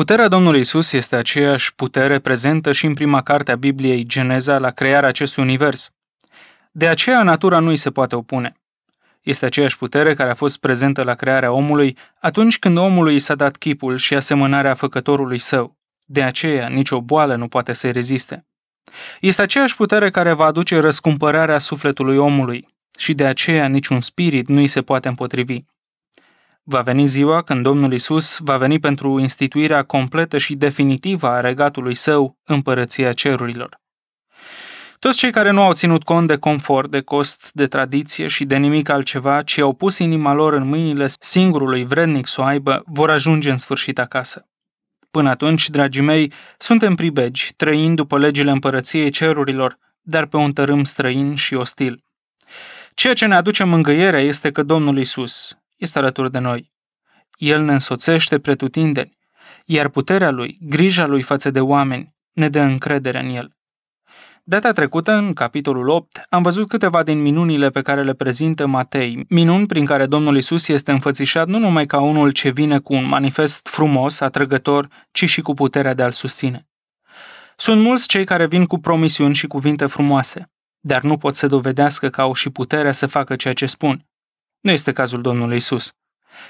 Puterea Domnului Isus este aceeași putere prezentă și în prima carte a Bibliei, Geneza, la crearea acestui univers. De aceea natura nu îi se poate opune. Este aceeași putere care a fost prezentă la crearea omului atunci când omului s-a dat chipul și asemănarea făcătorului său. De aceea nicio boală nu poate să-i reziste. Este aceeași putere care va aduce răscumpărarea sufletului omului și de aceea niciun spirit nu îi se poate împotrivi. Va veni ziua când Domnul Isus va veni pentru instituirea completă și definitivă a regatului său, împărăția cerurilor. Toți cei care nu au ținut cont de confort, de cost, de tradiție și de nimic altceva, ci au pus inima lor în mâinile singurului vrednic să o aibă, vor ajunge în sfârșit acasă. Până atunci, dragii mei, suntem pribegi, trăind după legile împărăției cerurilor, dar pe un tărâm străin și ostil. Ceea ce ne aduce mângâierea este că Domnul Isus, este alături de noi. El ne însoțește pretutindeni, iar puterea lui, grija lui față de oameni, ne dă încredere în el. Data trecută, în capitolul 8, am văzut câteva din minunile pe care le prezintă Matei, minuni prin care Domnul Isus este înfățișat nu numai ca unul ce vine cu un manifest frumos, atrăgător, ci și cu puterea de a-l susține. Sunt mulți cei care vin cu promisiuni și cuvinte frumoase, dar nu pot să dovedească că au și puterea să facă ceea ce spun. Nu este cazul Domnului Isus.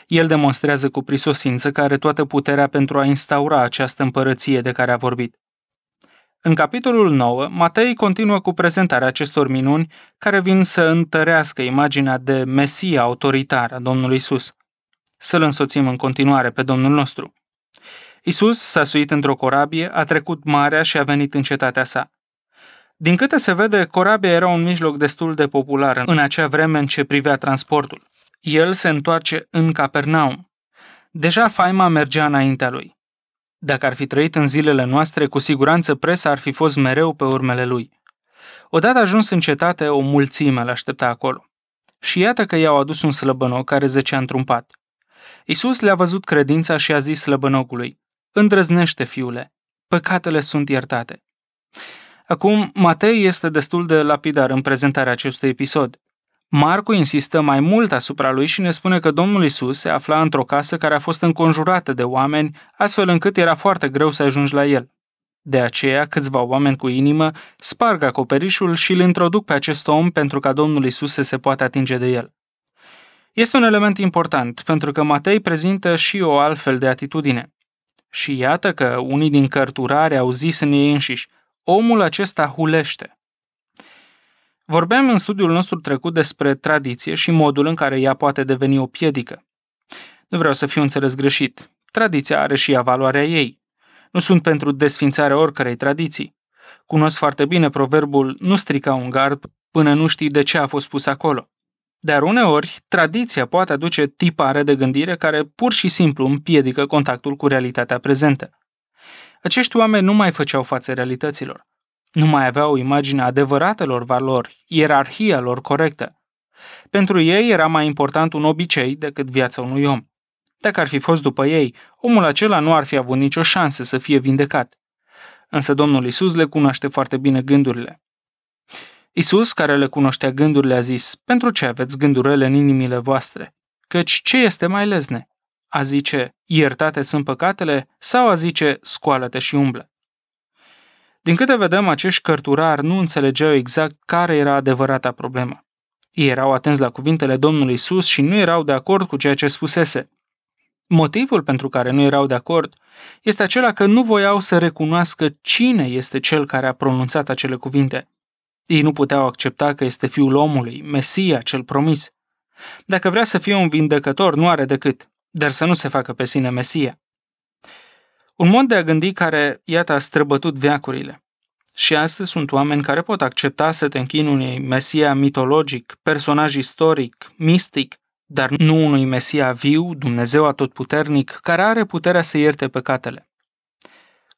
El demonstrează cu prisosință că are toată puterea pentru a instaura această împărăție de care a vorbit. În capitolul 9, Matei continuă cu prezentarea acestor minuni care vin să întărească imaginea de Mesia autoritar a Domnului Isus. Să-l însoțim în continuare pe Domnul nostru. Isus s-a suit într-o corabie, a trecut marea și a venit în cetatea sa. Din câte se vede, corabia era un mijloc destul de popular în acea vreme în ce privea transportul. El se întoarce în Capernaum. Deja faima mergea înaintea lui. Dacă ar fi trăit în zilele noastre, cu siguranță presa ar fi fost mereu pe urmele lui. Odată ajuns în cetate, o mulțime l-aștepta acolo. Și iată că i-au adus un slăbănoc care zecea într-un pat. Iisus le-a văzut credința și a zis slăbănocului, Îndrăznește, fiule, păcatele sunt iertate. Acum, Matei este destul de lapidar în prezentarea acestui episod. Marco insistă mai mult asupra lui și ne spune că Domnul Isus se afla într-o casă care a fost înconjurată de oameni, astfel încât era foarte greu să ajungi la el. De aceea, câțiva oameni cu inimă sparg acoperișul și îl introduc pe acest om pentru ca Domnul Isus să se poată atinge de el. Este un element important, pentru că Matei prezintă și o altfel de atitudine. Și iată că unii din cărturare au zis în ei înșiși – omul acesta hulește. Vorbeam în studiul nostru trecut despre tradiție și modul în care ea poate deveni o piedică. Nu vreau să fiu înțeles greșit. Tradiția are și ea valoarea ei. Nu sunt pentru desfințarea oricărei tradiții. Cunosc foarte bine proverbul nu strica un gard până nu știi de ce a fost pus acolo. Dar uneori, tradiția poate aduce tipare de gândire care pur și simplu împiedică contactul cu realitatea prezentă. Acești oameni nu mai făceau față realităților. Nu mai aveau o imagine adevăratelor valori, ierarhia lor corectă. Pentru ei era mai important un obicei decât viața unui om. Dacă ar fi fost după ei, omul acela nu ar fi avut nicio șansă să fie vindecat. Însă Domnul Isus le cunoaște foarte bine gândurile. Isus, care le cunoștea gândurile, a zis, pentru ce aveți gândurile în inimile voastre? Căci ce este mai lezne? a zice iertate sunt păcatele sau a zice scoală-te și umble. Din câte vedem, acești cărturari nu înțelegeau exact care era adevărata problemă. Ei erau atenți la cuvintele Domnului Isus și nu erau de acord cu ceea ce spusese. Motivul pentru care nu erau de acord este acela că nu voiau să recunoască cine este cel care a pronunțat acele cuvinte. Ei nu puteau accepta că este fiul omului, Mesia cel promis. Dacă vrea să fie un vindecător, nu are decât dar să nu se facă pe sine Mesia. Un mod de a gândi care, iată, a străbătut veacurile. Și astăzi sunt oameni care pot accepta să te închin unui Mesia mitologic, personaj istoric, mistic, dar nu unui Mesia viu, Dumnezeu atotputernic, care are puterea să ierte păcatele.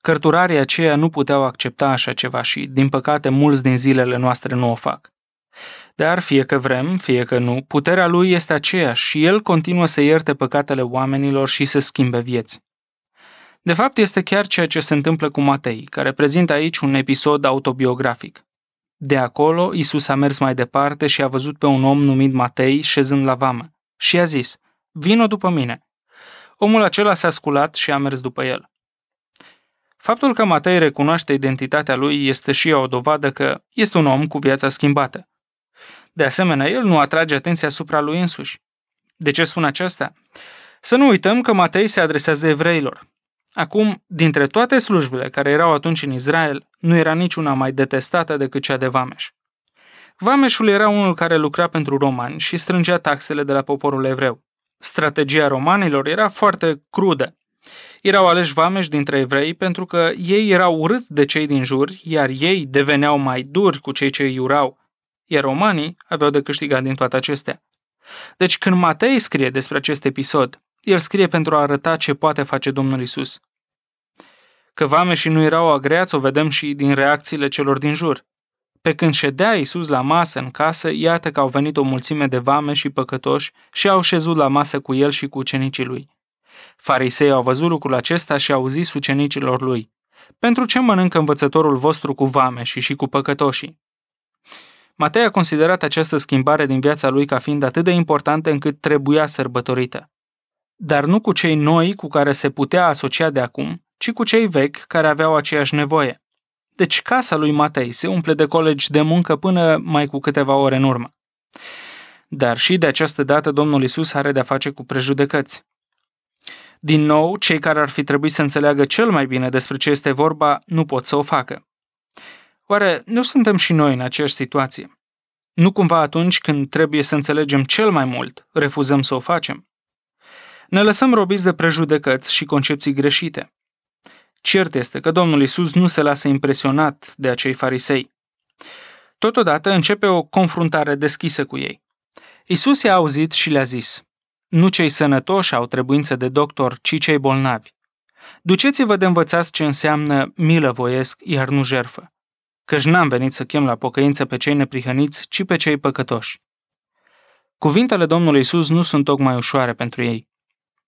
Cărturarii aceia nu puteau accepta așa ceva și, din păcate, mulți din zilele noastre nu o fac. Dar fie că vrem, fie că nu, puterea lui este aceeași și el continuă să ierte păcatele oamenilor și să schimbe vieți. De fapt, este chiar ceea ce se întâmplă cu Matei, care prezintă aici un episod autobiografic. De acolo, Isus a mers mai departe și a văzut pe un om numit Matei șezând la vamă și a zis, Vino după mine. Omul acela s-a sculat și a mers după el. Faptul că Matei recunoaște identitatea lui este și o dovadă că este un om cu viața schimbată. De asemenea, el nu atrage atenția asupra lui însuși. De ce spun aceasta? Să nu uităm că Matei se adresează evreilor. Acum, dintre toate slujbele care erau atunci în Israel, nu era niciuna mai detestată decât cea de Vameș. Vameșul era unul care lucra pentru romani și strângea taxele de la poporul evreu. Strategia romanilor era foarte crudă. Erau aleși vameși dintre evrei pentru că ei erau urâți de cei din jur, iar ei deveneau mai duri cu cei ce îi urau iar romanii aveau de câștigat din toate acestea. Deci când Matei scrie despre acest episod, el scrie pentru a arăta ce poate face Domnul Isus. Că vame și nu erau agreați o vedem și din reacțiile celor din jur. Pe când ședea Isus la masă în casă, iată că au venit o mulțime de vame și păcătoși și au șezut la masă cu el și cu ucenicii lui. Farisei au văzut lucrul acesta și au zis ucenicilor lui, Pentru ce mănâncă învățătorul vostru cu vame și și cu păcătoșii? Matei a considerat această schimbare din viața lui ca fiind atât de importantă încât trebuia sărbătorită. Dar nu cu cei noi cu care se putea asocia de acum, ci cu cei vechi care aveau aceeași nevoie. Deci casa lui Matei se umple de colegi de muncă până mai cu câteva ore în urmă. Dar și de această dată Domnul Isus are de-a face cu prejudecăți. Din nou, cei care ar fi trebuit să înțeleagă cel mai bine despre ce este vorba nu pot să o facă. Oare nu suntem și noi în aceeași situație? Nu cumva atunci când trebuie să înțelegem cel mai mult, refuzăm să o facem? Ne lăsăm robiți de prejudecăți și concepții greșite. Cert este că Domnul Isus nu se lasă impresionat de acei farisei. Totodată începe o confruntare deschisă cu ei. Isus i-a auzit și le-a zis, nu cei sănătoși au trebuință de doctor, ci cei bolnavi. Duceți-vă de învățați ce înseamnă milă voiesc, iar nu jerfă căci n-am venit să chem la pocăință pe cei neprihăniți, ci pe cei păcătoși. Cuvintele Domnului Isus nu sunt tocmai ușoare pentru ei.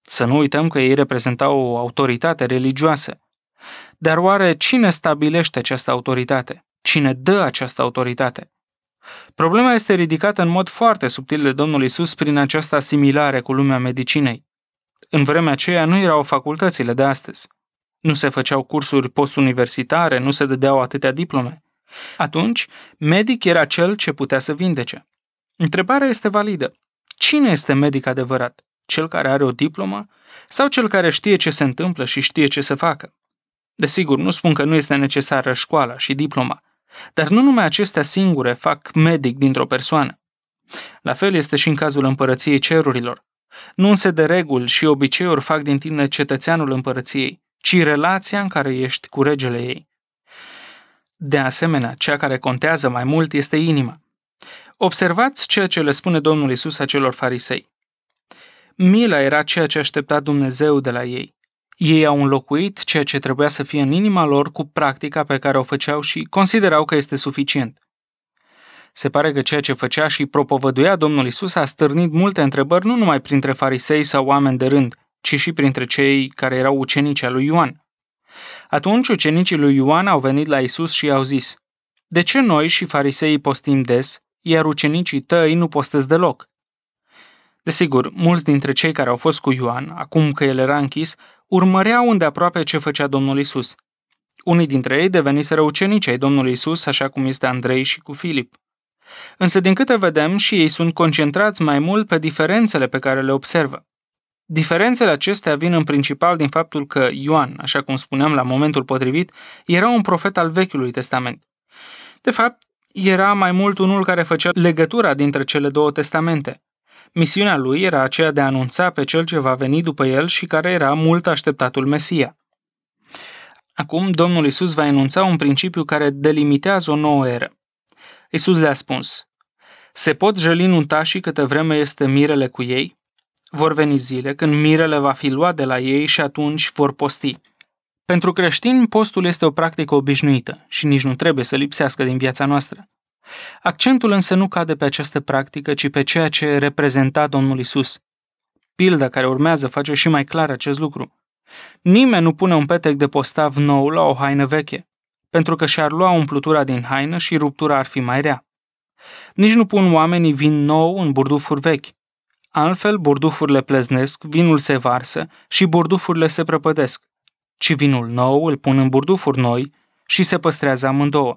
Să nu uităm că ei reprezentau o autoritate religioasă. Dar oare cine stabilește această autoritate? Cine dă această autoritate? Problema este ridicată în mod foarte subtil de Domnul Isus prin această asimilare cu lumea medicinei. În vremea aceea nu erau facultățile de astăzi. Nu se făceau cursuri postuniversitare, nu se dădeau atâtea diplome. Atunci, medic era cel ce putea să vindece. Întrebarea este validă. Cine este medic adevărat? Cel care are o diplomă sau cel care știe ce se întâmplă și știe ce să facă? Desigur, nu spun că nu este necesară școala și diploma, dar nu numai acestea singure fac medic dintr-o persoană. La fel este și în cazul împărăției cerurilor. Nu se de reguli și obiceiuri fac din tine cetățeanul împărăției, ci relația în care ești cu regele ei. De asemenea, cea care contează mai mult este inima. Observați ceea ce le spune Domnul Isus acelor farisei. Mila era ceea ce aștepta Dumnezeu de la ei. Ei au înlocuit ceea ce trebuia să fie în inima lor cu practica pe care o făceau și considerau că este suficient. Se pare că ceea ce făcea și propovăduia Domnul Isus a stârnit multe întrebări nu numai printre farisei sau oameni de rând, ci și printre cei care erau ucenici al lui Ioan. Atunci ucenicii lui Ioan au venit la Isus și i-au zis, De ce noi și fariseii postim des, iar ucenicii tăi nu postez deloc? Desigur, mulți dintre cei care au fost cu Ioan, acum că el era închis, urmăreau îndeaproape ce făcea Domnul Isus. Unii dintre ei deveniseră ucenici ai Domnului Isus, așa cum este Andrei și cu Filip. Însă, din câte vedem, și ei sunt concentrați mai mult pe diferențele pe care le observă. Diferențele acestea vin în principal din faptul că Ioan, așa cum spuneam la momentul potrivit, era un profet al Vechiului Testament. De fapt, era mai mult unul care făcea legătura dintre cele două testamente. Misiunea lui era aceea de a anunța pe cel ce va veni după el și care era mult așteptatul Mesia. Acum Domnul Isus va enunța un principiu care delimitează o nouă eră. Isus le-a spus, Se pot jăli nuntașii câtă vreme este mirele cu ei? vor veni zile când mirele va fi luat de la ei și atunci vor posti. Pentru creștini, postul este o practică obișnuită și nici nu trebuie să lipsească din viața noastră. Accentul însă nu cade pe această practică, ci pe ceea ce reprezenta Domnul Isus. Pilda care urmează face și mai clar acest lucru. Nimeni nu pune un petec de postav nou la o haină veche, pentru că și-ar lua umplutura din haină și ruptura ar fi mai rea. Nici nu pun oamenii vin nou în burdufuri vechi, Altfel, burdufurile pleznesc, vinul se varsă și burdufurile se prăpădesc, ci vinul nou îl pun în burdufuri noi și se păstrează amândouă.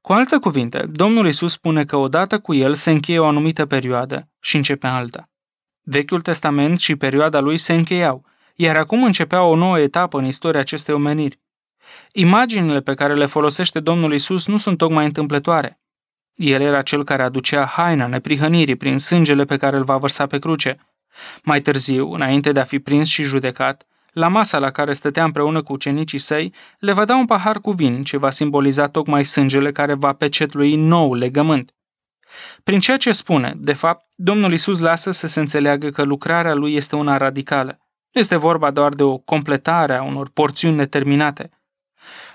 Cu alte cuvinte, Domnul Isus spune că odată cu el se încheie o anumită perioadă și începe alta. Vechiul Testament și perioada lui se încheiau, iar acum începea o nouă etapă în istoria acestei omeniri. Imaginile pe care le folosește Domnul Isus nu sunt tocmai întâmplătoare. El era cel care aducea haina neprihănirii prin sângele pe care îl va vărsa pe cruce. Mai târziu, înainte de a fi prins și judecat, la masa la care stătea împreună cu ucenicii săi, le va da un pahar cu vin ce va simboliza tocmai sângele care va pecetlui nou legământ. Prin ceea ce spune, de fapt, Domnul Isus lasă să se înțeleagă că lucrarea lui este una radicală. Nu este vorba doar de o completare a unor porțiuni determinate.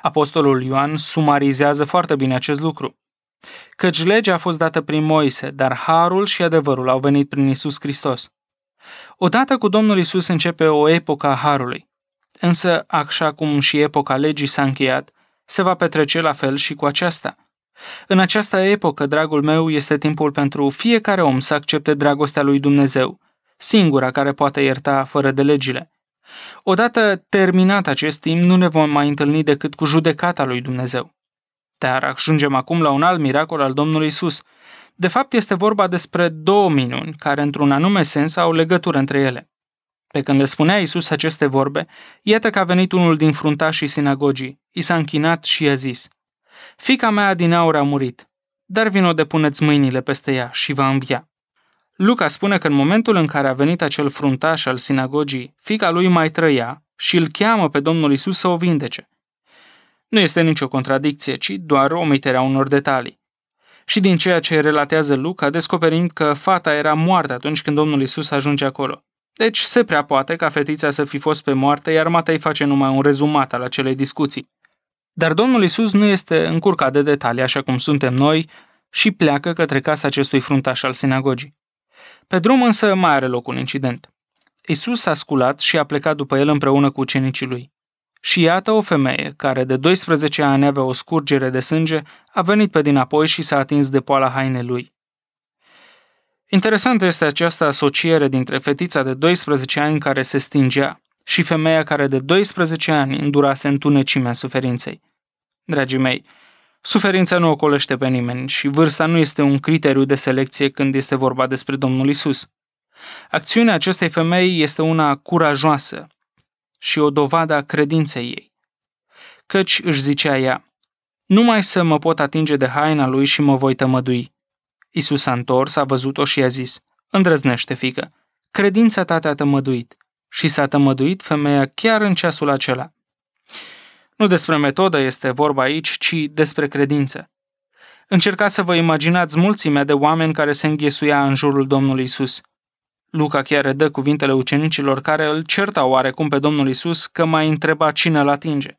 Apostolul Ioan sumarizează foarte bine acest lucru. Căci legea a fost dată prin Moise, dar harul și adevărul au venit prin Isus Hristos. Odată cu Domnul Isus începe o epocă a harului. Însă, așa cum și epoca legii s-a încheiat, se va petrece la fel și cu aceasta. În această epocă, dragul meu, este timpul pentru fiecare om să accepte dragostea lui Dumnezeu, singura care poate ierta fără de legile. Odată terminat acest timp, nu ne vom mai întâlni decât cu judecata lui Dumnezeu seară. Ajungem acum la un alt miracol al Domnului Isus. De fapt, este vorba despre două minuni, care într-un anume sens au legătură între ele. Pe când le spunea Isus aceste vorbe, iată că a venit unul din fruntașii sinagogii. I s-a închinat și i-a zis, Fica mea din aur a murit, dar vino puneți mâinile peste ea și va învia. Luca spune că în momentul în care a venit acel fruntaș al sinagogii, fica lui mai trăia și îl cheamă pe Domnul Isus să o vindece. Nu este nicio contradicție, ci doar omiterea unor detalii. Și din ceea ce relatează Luca, descoperim că fata era moartă atunci când Domnul Isus ajunge acolo. Deci se prea poate ca fetița să fi fost pe moarte, iar Matei face numai un rezumat al acelei discuții. Dar Domnul Isus nu este încurcat de detalii așa cum suntem noi și pleacă către casa acestui fruntaș al sinagogii. Pe drum însă mai are loc un incident. Isus a sculat și a plecat după el împreună cu ucenicii lui. Și iată o femeie care de 12 ani avea o scurgere de sânge, a venit pe dinapoi și s-a atins de poala hainei lui. Interesantă este această asociere dintre fetița de 12 ani care se stingea și femeia care de 12 ani îndurase întunecimea suferinței. Dragii mei, suferința nu ocolește pe nimeni și vârsta nu este un criteriu de selecție când este vorba despre Domnul Isus. Acțiunea acestei femei este una curajoasă, și o dovadă a credinței ei. Căci, își zicea ea, mai să mă pot atinge de haina lui și mă voi tămădui. Isus s-a întors, a văzut-o și i-a zis, îndrăznește, fică, credința ta te-a tămăduit. Și s-a tămăduit femeia chiar în ceasul acela. Nu despre metodă este vorba aici, ci despre credință. Încercați să vă imaginați mulțimea de oameni care se înghesuia în jurul Domnului Isus – Luca chiar redă cuvintele ucenicilor care îl certau oarecum pe Domnul Isus că mai întreba cine îl atinge.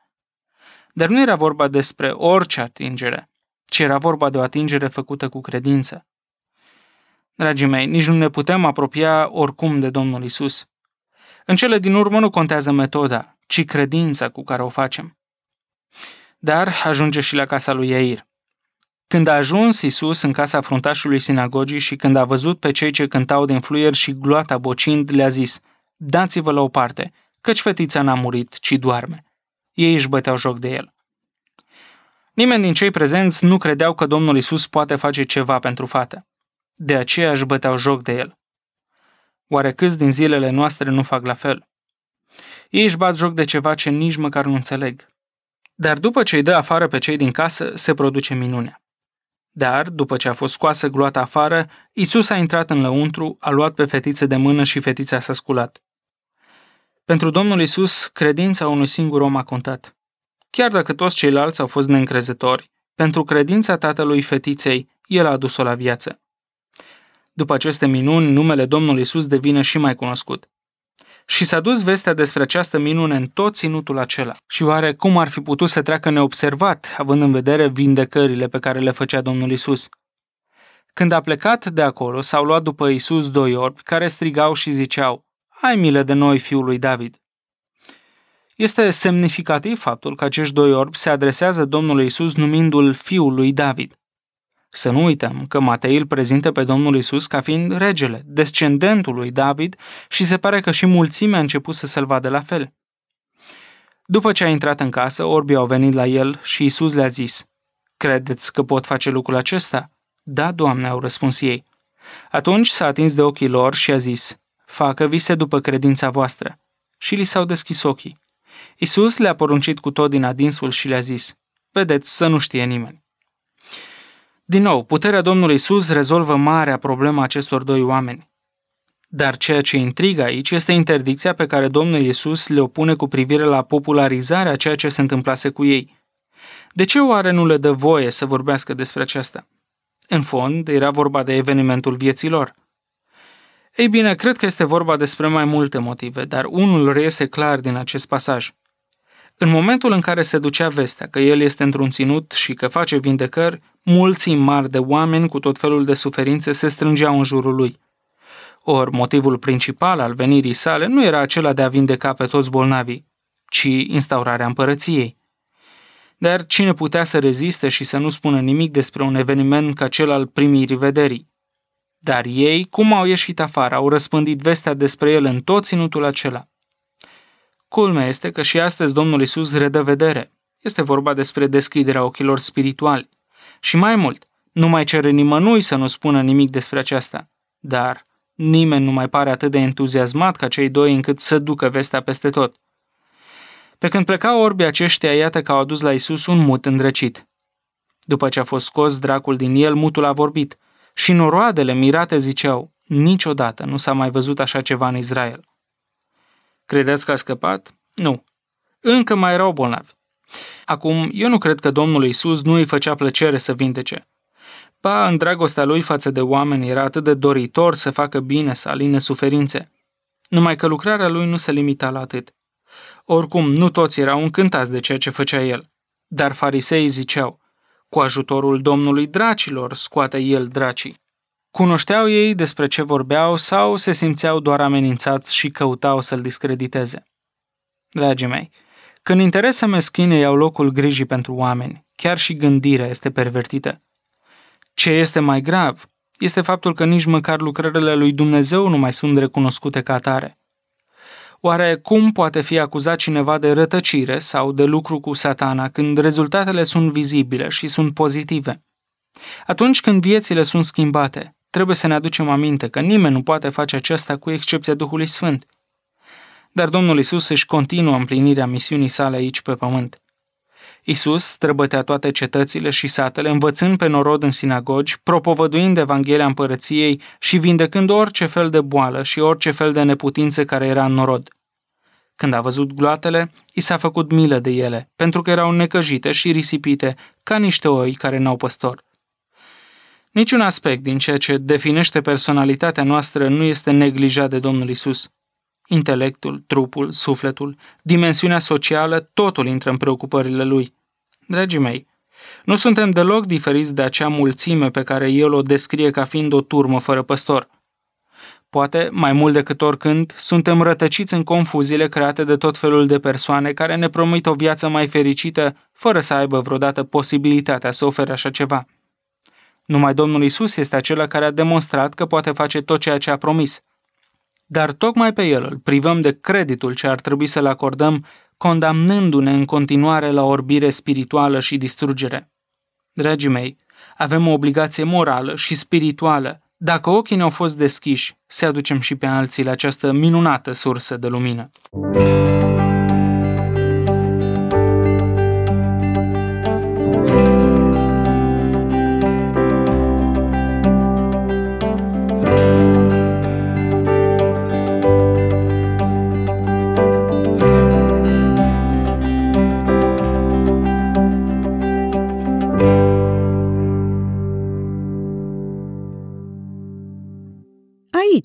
Dar nu era vorba despre orice atingere, ci era vorba de o atingere făcută cu credință. Dragii mei, nici nu ne putem apropia oricum de Domnul Isus. În cele din urmă nu contează metoda, ci credința cu care o facem. Dar ajunge și la casa lui Iair. Când a ajuns Isus în casa fruntașului sinagogii și când a văzut pe cei ce cântau din fluier și gloata bocind, le-a zis, dați-vă la o parte, căci fetița n-a murit, ci doarme. Ei își băteau joc de el. Nimeni din cei prezenți nu credeau că Domnul Isus poate face ceva pentru fată. De aceea își băteau joc de el. Oare câți din zilele noastre nu fac la fel? Ei își bat joc de ceva ce nici măcar nu înțeleg. Dar după ce îi dă afară pe cei din casă, se produce minunea. Dar, după ce a fost scoasă gloata afară, Isus a intrat în lăuntru, a luat pe fetiță de mână și fetița s-a sculat. Pentru Domnul Isus, credința unui singur om a contat. Chiar dacă toți ceilalți au fost neîncrezători, pentru credința tatălui fetiței, el a adus-o la viață. După aceste minuni, numele Domnului Isus devine și mai cunoscut și s-a dus vestea despre această minune în tot ținutul acela. Și oare cum ar fi putut să treacă neobservat, având în vedere vindecările pe care le făcea Domnul Isus? Când a plecat de acolo, s-au luat după Isus doi orbi care strigau și ziceau, Ai milă de noi, fiul lui David! Este semnificativ faptul că acești doi orbi se adresează Domnului Isus numindu-l fiul lui David. Să nu uităm că Matei îl prezintă pe Domnul Isus ca fiind regele, descendentul lui David și se pare că și mulțimea a început să se-l vadă la fel. După ce a intrat în casă, orbii au venit la el și Isus le-a zis, Credeți că pot face lucrul acesta?" Da, Doamne," au răspuns ei. Atunci s-a atins de ochii lor și a zis, Facă vise după credința voastră." Și li s-au deschis ochii. Isus le-a poruncit cu tot din adinsul și le-a zis, Vedeți să nu știe nimeni. Din nou, puterea Domnului Isus rezolvă marea problemă acestor doi oameni. Dar ceea ce intrigă aici este interdicția pe care Domnul Isus le opune cu privire la popularizarea ceea ce se întâmplase cu ei. De ce oare nu le dă voie să vorbească despre aceasta? În fond, era vorba de evenimentul vieților. Ei bine, cred că este vorba despre mai multe motive, dar unul reiese clar din acest pasaj. În momentul în care se ducea vestea că el este într-un ținut și că face vindecări, mulți mari de oameni cu tot felul de suferințe se strângeau în jurul lui. Or, motivul principal al venirii sale nu era acela de a vindeca pe toți bolnavii, ci instaurarea împărăției. Dar cine putea să reziste și să nu spună nimic despre un eveniment ca cel al primirii vederii? Dar ei, cum au ieșit afară, au răspândit vestea despre el în tot ținutul acela. Culmea este că și astăzi Domnul Isus redă vedere. Este vorba despre deschiderea ochilor spirituali. Și mai mult, nu mai cere nimănui să nu spună nimic despre aceasta. Dar nimeni nu mai pare atât de entuziasmat ca cei doi încât să ducă vestea peste tot. Pe când pleca orbii aceștia, iată că au adus la Isus un mut îndrăcit. După ce a fost scos dracul din el, mutul a vorbit și noroadele mirate ziceau, niciodată nu s-a mai văzut așa ceva în Israel. Credeți că a scăpat? Nu. Încă mai erau bolnavi. Acum, eu nu cred că Domnul Isus nu îi făcea plăcere să vindece. Pa, în dragostea lui față de oameni era atât de doritor să facă bine, să aline suferințe. Numai că lucrarea lui nu se limita la atât. Oricum, nu toți erau încântați de ceea ce făcea el. Dar fariseii ziceau, cu ajutorul domnului dracilor scoate el dracii. Cunoșteau ei despre ce vorbeau sau se simțeau doar amenințați și căutau să-l discrediteze. Dragii mei, când interese meschine iau locul grijii pentru oameni, chiar și gândirea este pervertită. Ce este mai grav este faptul că nici măcar lucrările lui Dumnezeu nu mai sunt recunoscute ca atare. Oare cum poate fi acuzat cineva de rătăcire sau de lucru cu satana când rezultatele sunt vizibile și sunt pozitive? Atunci când viețile sunt schimbate, trebuie să ne aducem aminte că nimeni nu poate face aceasta cu excepția Duhului Sfânt – dar Domnul Isus își continuă împlinirea misiunii sale aici pe pământ. Isus străbătea toate cetățile și satele, învățând pe norod în sinagogi, propovăduind Evanghelia împărăției și vindecând orice fel de boală și orice fel de neputință care era în norod. Când a văzut gloatele, i s-a făcut milă de ele, pentru că erau necăjite și risipite, ca niște oi care n-au păstor. Niciun aspect din ceea ce definește personalitatea noastră nu este neglijat de Domnul Isus. Intelectul, trupul, sufletul, dimensiunea socială, totul intră în preocupările lui. Dragii mei, nu suntem deloc diferiți de acea mulțime pe care el o descrie ca fiind o turmă fără păstor. Poate, mai mult decât oricând, suntem rătăciți în confuziile create de tot felul de persoane care ne promit o viață mai fericită, fără să aibă vreodată posibilitatea să ofere așa ceva. Numai Domnul Isus este acela care a demonstrat că poate face tot ceea ce a promis – dar tocmai pe el îl privăm de creditul ce ar trebui să-l acordăm, condamnându-ne în continuare la orbire spirituală și distrugere. Dragii mei, avem o obligație morală și spirituală. Dacă ochii ne-au fost deschiși, Se aducem și pe alții la această minunată sursă de lumină.